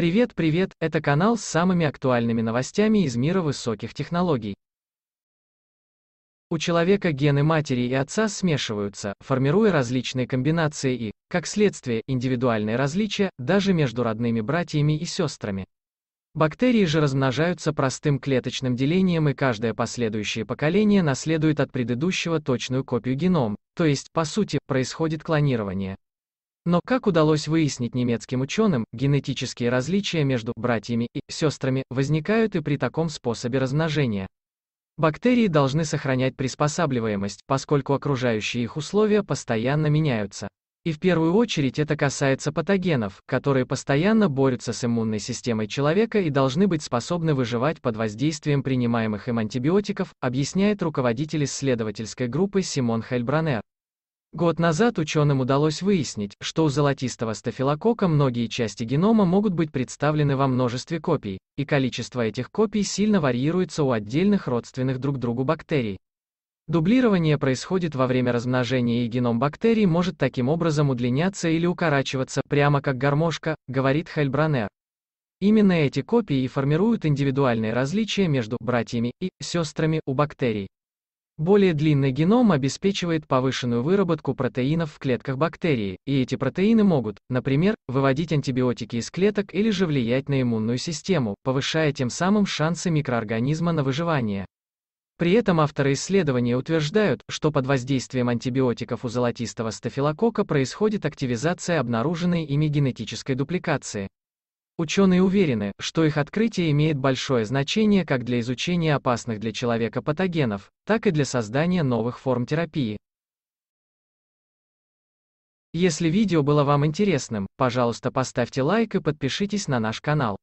Привет, привет, это канал с самыми актуальными новостями из мира высоких технологий. У человека гены матери и отца смешиваются, формируя различные комбинации и, как следствие, индивидуальные различия, даже между родными братьями и сестрами. Бактерии же размножаются простым клеточным делением и каждое последующее поколение наследует от предыдущего точную копию геном, то есть, по сути, происходит клонирование. Но, как удалось выяснить немецким ученым, генетические различия между братьями и сестрами возникают и при таком способе размножения. Бактерии должны сохранять приспосабливаемость, поскольку окружающие их условия постоянно меняются. И в первую очередь это касается патогенов, которые постоянно борются с иммунной системой человека и должны быть способны выживать под воздействием принимаемых им антибиотиков, объясняет руководитель исследовательской группы Симон Хельбранер. Год назад ученым удалось выяснить, что у золотистого стафилокока многие части генома могут быть представлены во множестве копий, и количество этих копий сильно варьируется у отдельных родственных друг другу бактерий. Дублирование происходит во время размножения и геном бактерий может таким образом удлиняться или укорачиваться, прямо как гармошка, говорит Хельбранер. Именно эти копии и формируют индивидуальные различия между «братьями» и «сестрами» у бактерий. Более длинный геном обеспечивает повышенную выработку протеинов в клетках бактерии, и эти протеины могут, например, выводить антибиотики из клеток или же влиять на иммунную систему, повышая тем самым шансы микроорганизма на выживание. При этом авторы исследования утверждают, что под воздействием антибиотиков у золотистого стафилокока происходит активизация обнаруженной ими генетической дупликации. Ученые уверены, что их открытие имеет большое значение как для изучения опасных для человека патогенов, так и для создания новых форм терапии. Если видео было вам интересным, пожалуйста поставьте лайк и подпишитесь на наш канал.